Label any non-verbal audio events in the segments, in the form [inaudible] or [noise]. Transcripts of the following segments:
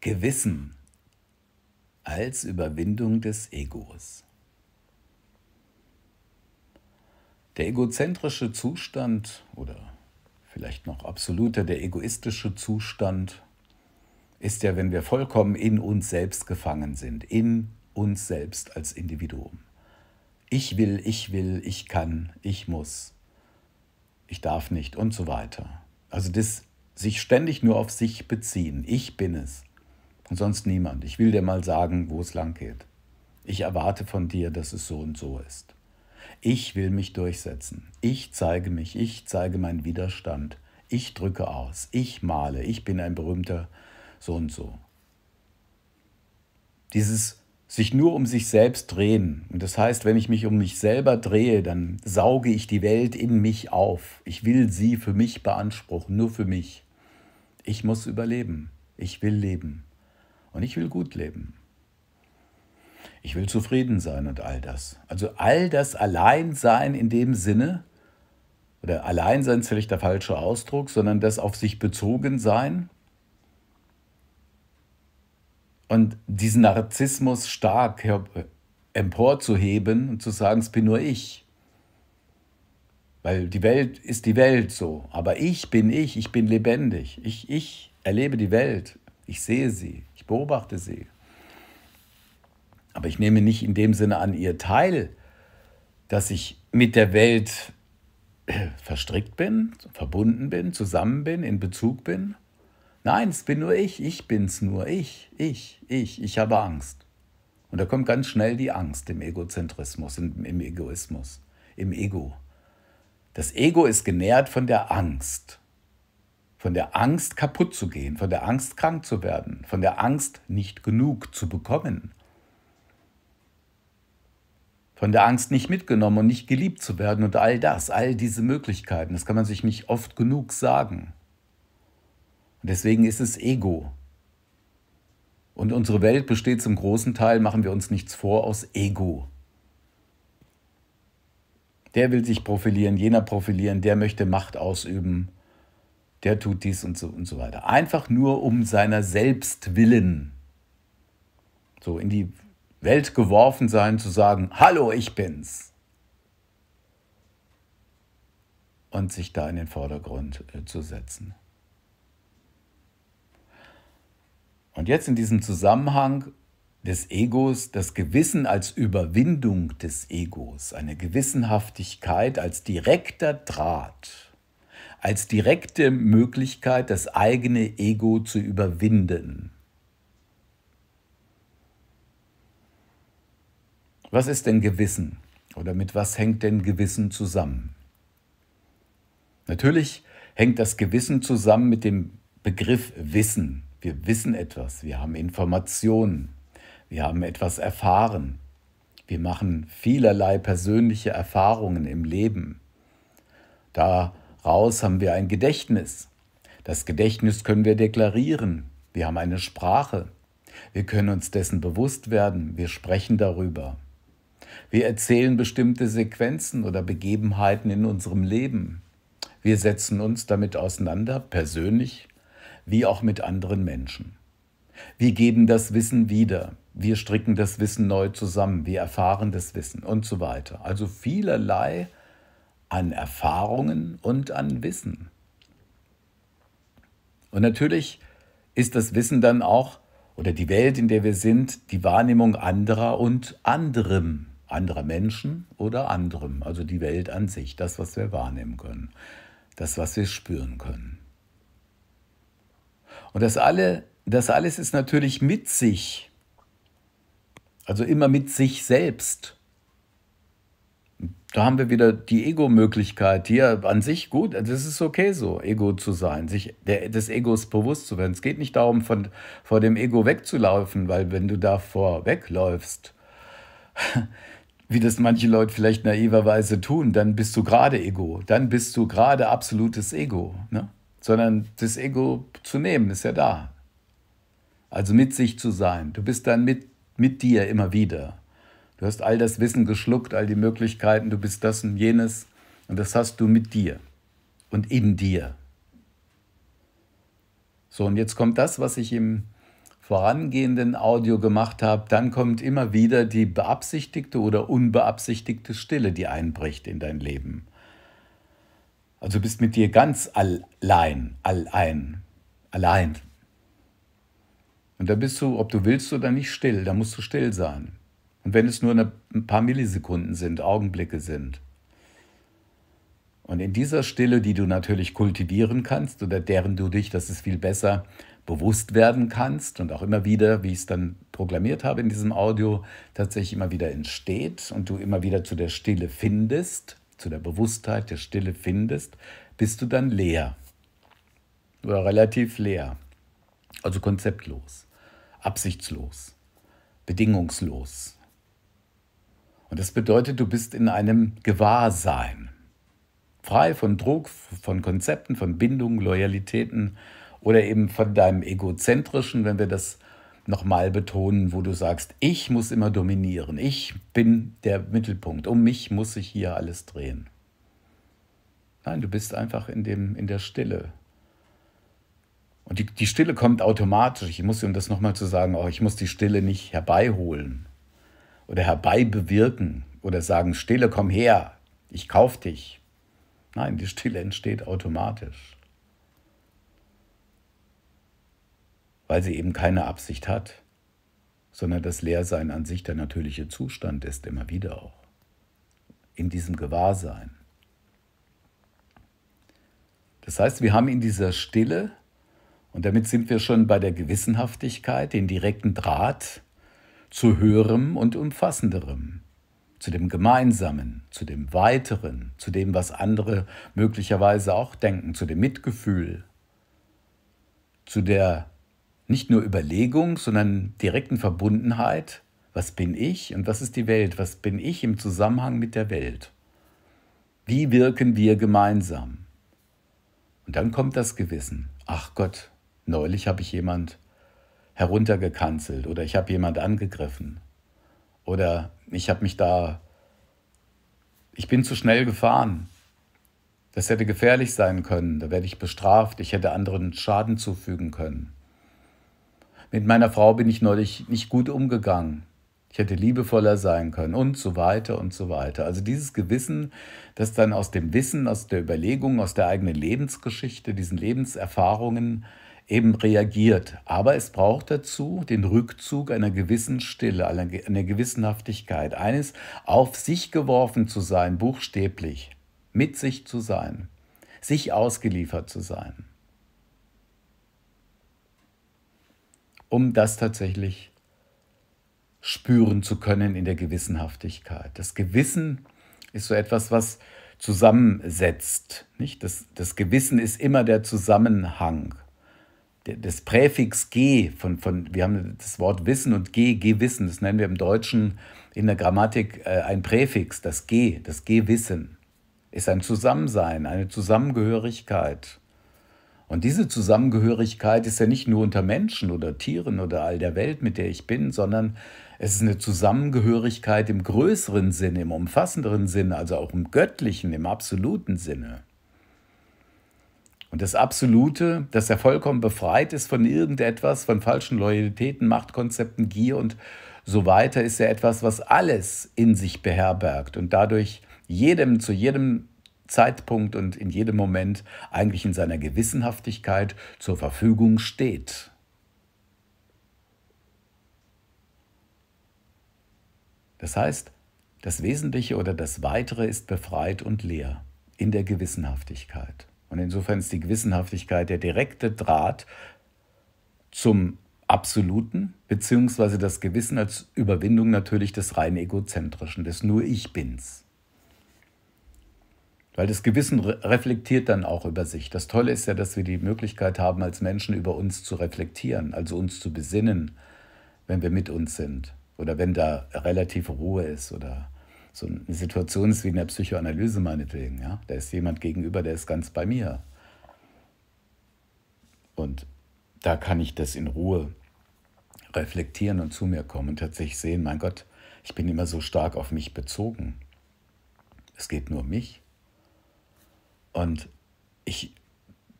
Gewissen als Überwindung des Egos. Der egozentrische Zustand oder vielleicht noch absoluter der egoistische Zustand ist ja, wenn wir vollkommen in uns selbst gefangen sind, in uns selbst als Individuum. Ich will, ich will, ich kann, ich muss, ich darf nicht und so weiter. Also das sich ständig nur auf sich beziehen. Ich bin es und sonst niemand. Ich will dir mal sagen, wo es lang geht. Ich erwarte von dir, dass es so und so ist. Ich will mich durchsetzen. Ich zeige mich. Ich zeige meinen Widerstand. Ich drücke aus. Ich male. Ich bin ein berühmter so und so. Dieses sich nur um sich selbst drehen. Und das heißt, wenn ich mich um mich selber drehe, dann sauge ich die Welt in mich auf. Ich will sie für mich beanspruchen, nur für mich. Ich muss überleben. Ich will leben. Und ich will gut leben. Ich will zufrieden sein und all das. Also all das Alleinsein in dem Sinne, oder Alleinsein ist vielleicht der falsche Ausdruck, sondern das auf sich bezogen sein. Und diesen Narzissmus stark emporzuheben und zu sagen, es bin nur ich. Weil die Welt ist die Welt so, aber ich bin ich, ich bin lebendig, ich, ich erlebe die Welt, ich sehe sie, beobachte sie. Aber ich nehme nicht in dem Sinne an ihr teil, dass ich mit der Welt äh, verstrickt bin, verbunden bin, zusammen bin, in Bezug bin. Nein, es bin nur ich, ich bin's nur, ich, ich, ich, ich habe Angst. Und da kommt ganz schnell die Angst im Egozentrismus, im Egoismus, im Ego. Das Ego ist genährt von der Angst von der Angst kaputt zu gehen, von der Angst krank zu werden, von der Angst nicht genug zu bekommen, von der Angst nicht mitgenommen und nicht geliebt zu werden und all das, all diese Möglichkeiten, das kann man sich nicht oft genug sagen. Und deswegen ist es Ego. Und unsere Welt besteht zum großen Teil, machen wir uns nichts vor, aus Ego. Der will sich profilieren, jener profilieren, der möchte Macht ausüben, der tut dies und so und so weiter. Einfach nur um seiner selbst willen so in die Welt geworfen sein, zu sagen, hallo, ich bin's. Und sich da in den Vordergrund äh, zu setzen. Und jetzt in diesem Zusammenhang des Egos, das Gewissen als Überwindung des Egos, eine Gewissenhaftigkeit als direkter Draht als direkte Möglichkeit, das eigene Ego zu überwinden. Was ist denn Gewissen oder mit was hängt denn Gewissen zusammen? Natürlich hängt das Gewissen zusammen mit dem Begriff Wissen. Wir wissen etwas, wir haben Informationen, wir haben etwas erfahren, wir machen vielerlei persönliche Erfahrungen im Leben. Da raus haben wir ein Gedächtnis. Das Gedächtnis können wir deklarieren. Wir haben eine Sprache. Wir können uns dessen bewusst werden. Wir sprechen darüber. Wir erzählen bestimmte Sequenzen oder Begebenheiten in unserem Leben. Wir setzen uns damit auseinander, persönlich wie auch mit anderen Menschen. Wir geben das Wissen wieder. Wir stricken das Wissen neu zusammen. Wir erfahren das Wissen und so weiter. Also vielerlei an Erfahrungen und an Wissen. Und natürlich ist das Wissen dann auch, oder die Welt, in der wir sind, die Wahrnehmung anderer und anderem, anderer Menschen oder anderem, also die Welt an sich, das, was wir wahrnehmen können, das, was wir spüren können. Und das, alle, das alles ist natürlich mit sich, also immer mit sich selbst da haben wir wieder die Ego-Möglichkeit, hier an sich gut, das also ist okay so, Ego zu sein, sich der, des Egos bewusst zu werden. Es geht nicht darum, von, vor dem Ego wegzulaufen, weil wenn du davor wegläufst, [laughs] wie das manche Leute vielleicht naiverweise tun, dann bist du gerade Ego, dann bist du gerade absolutes Ego. Ne? Sondern das Ego zu nehmen, ist ja da. Also mit sich zu sein. Du bist dann mit, mit dir immer wieder. Du hast all das Wissen geschluckt, all die Möglichkeiten, du bist das und jenes. Und das hast du mit dir und in dir. So, und jetzt kommt das, was ich im vorangehenden Audio gemacht habe. Dann kommt immer wieder die beabsichtigte oder unbeabsichtigte Stille, die einbricht in dein Leben. Also du bist mit dir ganz allein, allein, allein. Und da bist du, ob du willst oder nicht, still. Da musst du still sein. Und wenn es nur eine, ein paar Millisekunden sind, Augenblicke sind. Und in dieser Stille, die du natürlich kultivieren kannst oder deren du dich, dass es viel besser, bewusst werden kannst und auch immer wieder, wie ich es dann proklamiert habe in diesem Audio, tatsächlich immer wieder entsteht und du immer wieder zu der Stille findest, zu der Bewusstheit der Stille findest, bist du dann leer oder relativ leer, also konzeptlos, absichtslos, bedingungslos. Und das bedeutet, du bist in einem Gewahrsein. Frei von Druck, von Konzepten, von Bindungen, Loyalitäten oder eben von deinem egozentrischen, wenn wir das nochmal betonen, wo du sagst, ich muss immer dominieren, ich bin der Mittelpunkt, um mich muss sich hier alles drehen. Nein, du bist einfach in, dem, in der Stille. Und die, die Stille kommt automatisch. Ich muss, um das nochmal zu sagen, auch oh, ich muss die Stille nicht herbeiholen oder herbeibewirken oder sagen, Stille, komm her, ich kauf dich. Nein, die Stille entsteht automatisch, weil sie eben keine Absicht hat, sondern das Leersein an sich der natürliche Zustand ist, immer wieder auch, in diesem Gewahrsein. Das heißt, wir haben in dieser Stille, und damit sind wir schon bei der Gewissenhaftigkeit, den direkten Draht zu höherem und umfassenderem, zu dem Gemeinsamen, zu dem Weiteren, zu dem, was andere möglicherweise auch denken, zu dem Mitgefühl, zu der nicht nur Überlegung, sondern direkten Verbundenheit, was bin ich und was ist die Welt, was bin ich im Zusammenhang mit der Welt, wie wirken wir gemeinsam. Und dann kommt das Gewissen, ach Gott, neulich habe ich jemand heruntergekanzelt oder ich habe jemand angegriffen oder ich habe mich da, ich bin zu schnell gefahren. Das hätte gefährlich sein können, da werde ich bestraft, ich hätte anderen Schaden zufügen können. Mit meiner Frau bin ich neulich nicht gut umgegangen. Ich hätte liebevoller sein können und so weiter und so weiter. Also dieses Gewissen, das dann aus dem Wissen, aus der Überlegung, aus der eigenen Lebensgeschichte, diesen Lebenserfahrungen eben reagiert. Aber es braucht dazu den Rückzug einer gewissen Stille, einer Gewissenhaftigkeit, eines auf sich geworfen zu sein, buchstäblich, mit sich zu sein, sich ausgeliefert zu sein, um das tatsächlich spüren zu können in der Gewissenhaftigkeit. Das Gewissen ist so etwas, was zusammensetzt. Nicht? Das, das Gewissen ist immer der Zusammenhang das Präfix G von, von, wir haben das Wort Wissen und G, G-Wissen, das nennen wir im Deutschen in der Grammatik äh, ein Präfix, das G, das G-Wissen, ist ein Zusammensein, eine Zusammengehörigkeit. Und diese Zusammengehörigkeit ist ja nicht nur unter Menschen oder Tieren oder all der Welt, mit der ich bin, sondern es ist eine Zusammengehörigkeit im größeren Sinne, im umfassenderen Sinne, also auch im göttlichen, im absoluten Sinne. Und das Absolute, dass er vollkommen befreit ist von irgendetwas, von falschen Loyalitäten, Machtkonzepten, Gier und so weiter, ist ja etwas, was alles in sich beherbergt und dadurch jedem zu jedem Zeitpunkt und in jedem Moment eigentlich in seiner Gewissenhaftigkeit zur Verfügung steht. Das heißt, das Wesentliche oder das Weitere ist befreit und leer in der Gewissenhaftigkeit. Und insofern ist die Gewissenhaftigkeit der direkte Draht zum Absoluten, beziehungsweise das Gewissen als Überwindung natürlich des rein egozentrischen, des nur Ich bin's. Weil das Gewissen re reflektiert dann auch über sich. Das Tolle ist ja, dass wir die Möglichkeit haben, als Menschen über uns zu reflektieren, also uns zu besinnen, wenn wir mit uns sind oder wenn da relative Ruhe ist oder so eine Situation ist wie in der Psychoanalyse meinetwegen. Ja? Da ist jemand gegenüber, der ist ganz bei mir. Und da kann ich das in Ruhe reflektieren und zu mir kommen und tatsächlich sehen, mein Gott, ich bin immer so stark auf mich bezogen. Es geht nur um mich. Und ich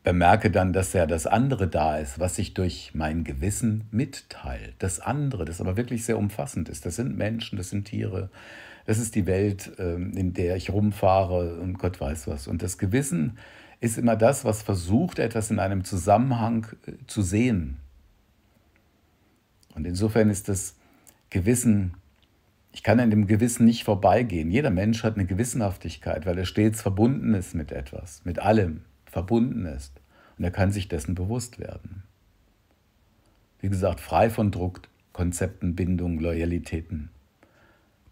bemerke dann, dass ja das andere da ist, was sich durch mein Gewissen mitteilt. Das andere, das aber wirklich sehr umfassend ist. Das sind Menschen, das sind Tiere, das ist die Welt, ähm, in der ich rumfahre und Gott weiß was. Und das Gewissen ist immer das, was versucht, etwas in einem Zusammenhang äh, zu sehen. Und insofern ist das Gewissen, ich kann an dem Gewissen nicht vorbeigehen. Jeder Mensch hat eine Gewissenhaftigkeit, weil er stets verbunden ist mit etwas, mit allem verbunden ist. Und er kann sich dessen bewusst werden. Wie gesagt, frei von Druck, Konzepten, Bindungen, Loyalitäten.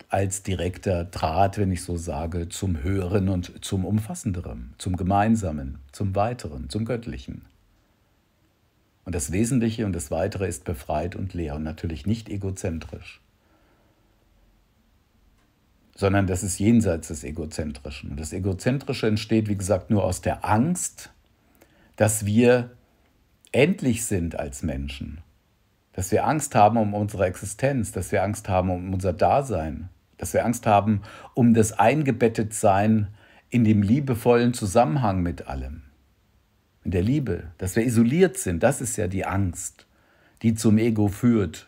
Als direkter Draht, wenn ich so sage, zum Höheren und zum Umfassenderen, zum Gemeinsamen, zum Weiteren, zum Göttlichen. Und das Wesentliche und das Weitere ist befreit und leer und natürlich nicht egozentrisch sondern das ist jenseits des Egozentrischen. Und das Egozentrische entsteht, wie gesagt, nur aus der Angst, dass wir endlich sind als Menschen, dass wir Angst haben um unsere Existenz, dass wir Angst haben um unser Dasein, dass wir Angst haben um das Eingebettetsein in dem liebevollen Zusammenhang mit allem, in der Liebe, dass wir isoliert sind, das ist ja die Angst, die zum Ego führt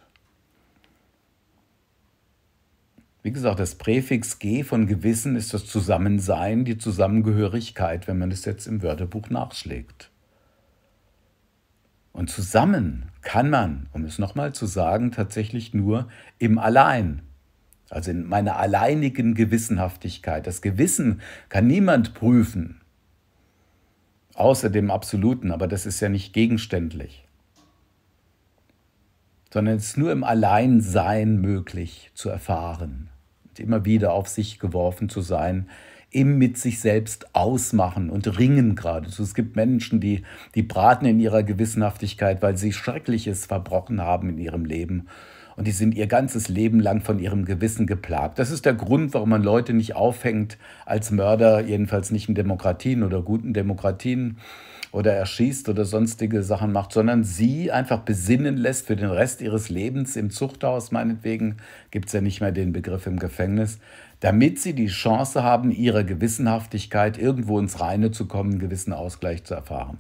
Wie gesagt, das Präfix G von Gewissen ist das Zusammensein, die Zusammengehörigkeit, wenn man es jetzt im Wörterbuch nachschlägt. Und zusammen kann man, um es nochmal zu sagen, tatsächlich nur im Allein, also in meiner alleinigen Gewissenhaftigkeit. Das Gewissen kann niemand prüfen, außer dem Absoluten, aber das ist ja nicht gegenständlich sondern es ist nur im Alleinsein möglich zu erfahren und immer wieder auf sich geworfen zu sein, im mit sich selbst ausmachen und ringen geradezu. Es gibt Menschen, die, die braten in ihrer Gewissenhaftigkeit, weil sie Schreckliches verbrochen haben in ihrem Leben. Und die sind ihr ganzes Leben lang von ihrem Gewissen geplagt. Das ist der Grund, warum man Leute nicht aufhängt als Mörder, jedenfalls nicht in Demokratien oder guten Demokratien, oder erschießt oder sonstige Sachen macht, sondern sie einfach besinnen lässt für den Rest ihres Lebens im Zuchthaus, meinetwegen gibt es ja nicht mehr den Begriff im Gefängnis, damit sie die Chance haben, ihrer Gewissenhaftigkeit irgendwo ins Reine zu kommen, einen gewissen Ausgleich zu erfahren.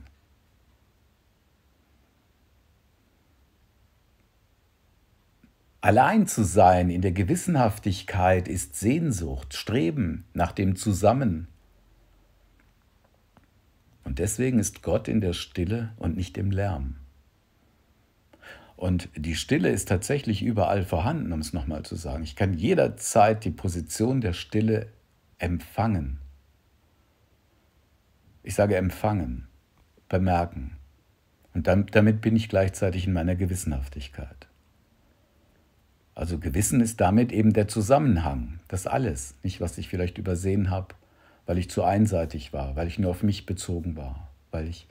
Allein zu sein in der Gewissenhaftigkeit ist Sehnsucht, Streben nach dem Zusammen, und deswegen ist Gott in der Stille und nicht im Lärm. Und die Stille ist tatsächlich überall vorhanden, um es nochmal zu sagen. Ich kann jederzeit die Position der Stille empfangen. Ich sage empfangen, bemerken. Und damit bin ich gleichzeitig in meiner Gewissenhaftigkeit. Also Gewissen ist damit eben der Zusammenhang, das alles, nicht was ich vielleicht übersehen habe weil ich zu einseitig war, weil ich nur auf mich bezogen war, weil ich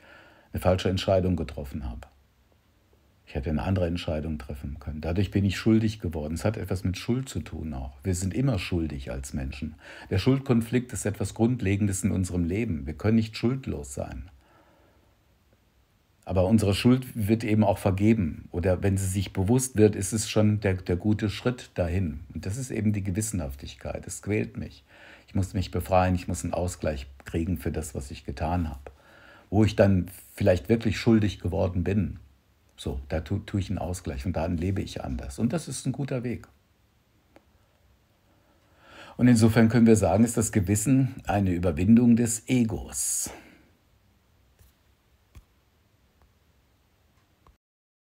eine falsche Entscheidung getroffen habe. Ich hätte eine andere Entscheidung treffen können. Dadurch bin ich schuldig geworden. Es hat etwas mit Schuld zu tun auch. Wir sind immer schuldig als Menschen. Der Schuldkonflikt ist etwas Grundlegendes in unserem Leben. Wir können nicht schuldlos sein. Aber unsere Schuld wird eben auch vergeben. Oder wenn sie sich bewusst wird, ist es schon der, der gute Schritt dahin. Und das ist eben die Gewissenhaftigkeit. Es quält mich. Ich muss mich befreien, ich muss einen Ausgleich kriegen für das, was ich getan habe. Wo ich dann vielleicht wirklich schuldig geworden bin. So, da tue tu ich einen Ausgleich und dann lebe ich anders. Und das ist ein guter Weg. Und insofern können wir sagen, ist das Gewissen eine Überwindung des Egos.